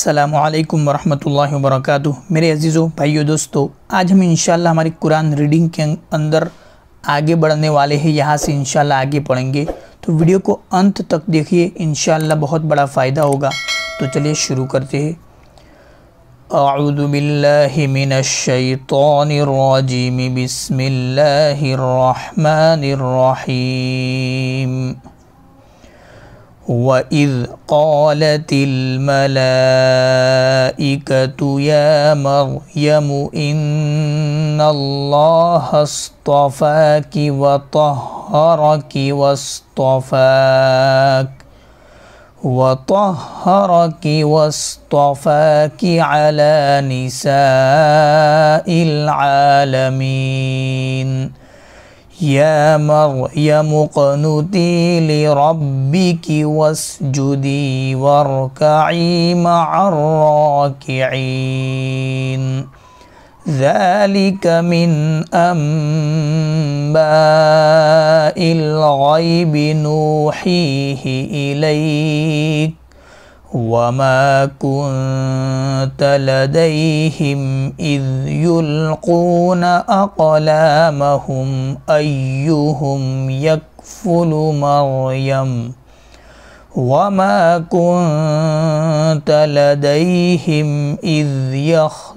असलकम वरहमल वर्क मेरे अजीज़ों भाइयों दोस्तों आज हम इन हमारी कुरान रीडिंग के अंदर आगे बढ़ने वाले हैं यहाँ से इन आगे पढ़ेंगे तो वीडियो को अंत तक देखिए इन बहुत बड़ा फ़ायदा होगा तो चलिए शुरू करते हैं बिस्मिल्लाहिर्रहमानिर्रहीम وإذ قالت الملائكة يا مريم إن الله اصطفاك وطهرك واصطفاك وطهرك واصطفاك على نساء العالمين يا مريم اقنتي لربك واسجدي واركعي مع الراكعين ذلك من أنباء الغيب نوحيه إليك وما كنت لديهم إذ يلقون أقلامهم أيهم يكفل مريم وما كنت لديهم إذ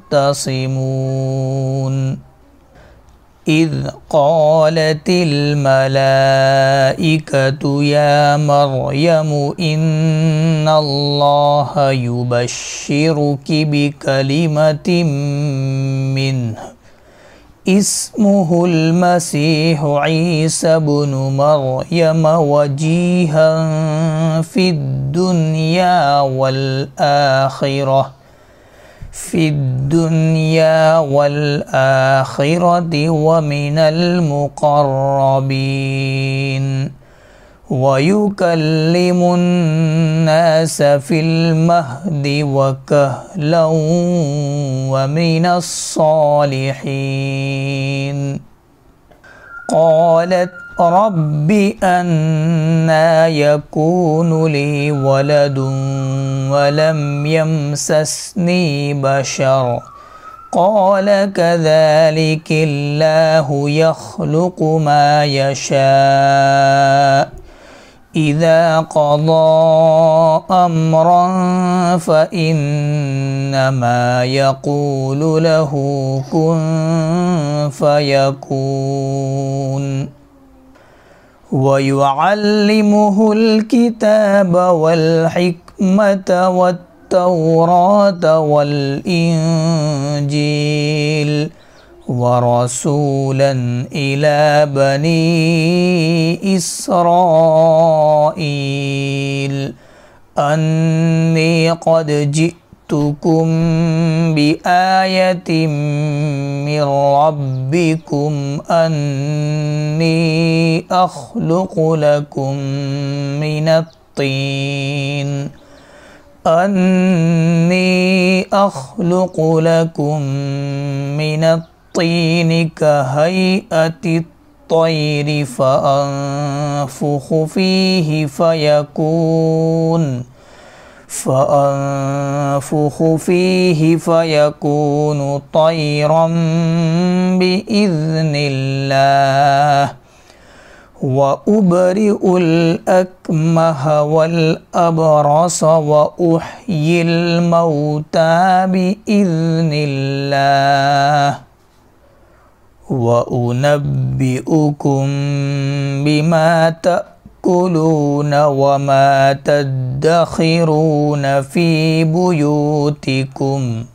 يختصمون إذ قالت الملائكة يا مريم إن الله يبشرك بكلمة منه اسمه المسيح عيسى بن مريم وجيها في الدنيا والآخرة في الدنيا والآخرة ومن المقربين ويكلم الناس في المهد وكهلا ومن الصالحين قالت رب أنا يكون لي ولد ولم يمسسني بشر قال كذلك الله يخلق ما يشاء إذا قضى أمرا فإنما يقول له كن فيكون ويعلمه الكتاب والحكمة والتوراة والإنجيل ورسولا إلى بني إسرائيل أني قد جئت جئتكم بآية من ربكم أني أخلق لكم من الطين أني أخلق لكم من الطين كهيئة الطير فأنفخ فيه فيكون فأنفخ فيه فيكون طيرا بإذن الله وأبرئ الأكمه والأبرص وأحيي الموتى بإذن الله وأنبئكم بما تأمرون تأكلون وما تدخرون في بيوتكم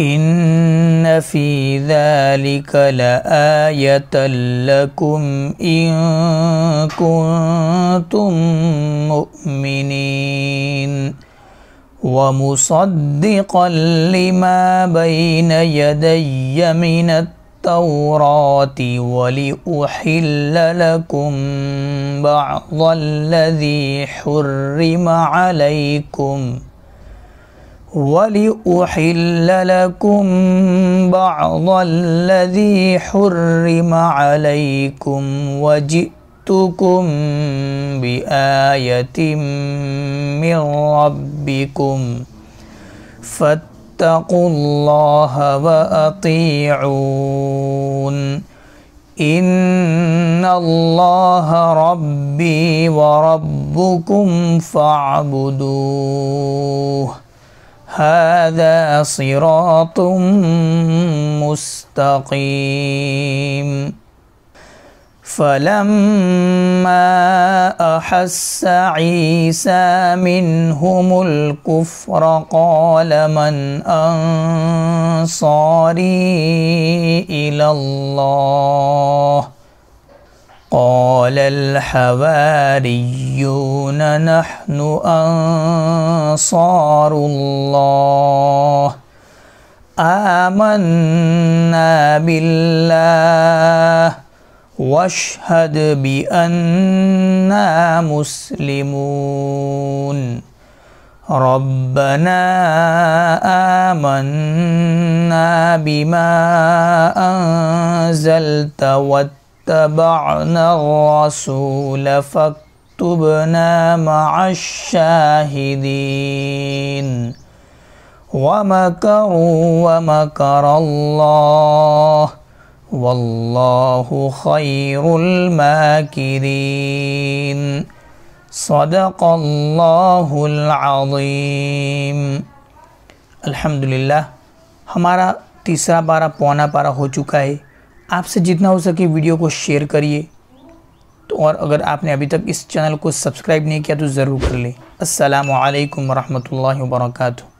إن في ذلك لآية لكم إن كنتم مؤمنين ومصدقا لما بين يدي من التقوى التوراة ولأحل لكم بعض الذي حرم عليكم ولأحل لكم بعض الذي حرم عليكم وجئتكم بآية من ربكم فاتقوا اتقوا الله وأطيعون إن الله ربي وربكم فاعبدوه هذا صراط مستقيم فلما أحس عيسى منهم الكفر قال من أنصاري إلى الله قال الحواريون نحن أنصار الله آمنا بالله واشهد بأننا مسلمون ربنا آمنا بما أنزلت واتبعنا الرسول فاكتبنا مع الشاهدين ومكروا ومكر الله واللہ خیر الماکرین صدق اللہ العظیم الحمدللہ ہمارا تیسرا پارہ پونا پارہ ہو چکا ہے آپ سے جتنا ہو سکے ویڈیو کو شیئر کریے تو اور اگر آپ نے ابھی تک اس چینل کو سبسکرائب نہیں کیا تو ضرور کر لیں السلام علیکم ورحمۃ اللہ وبرکاتہ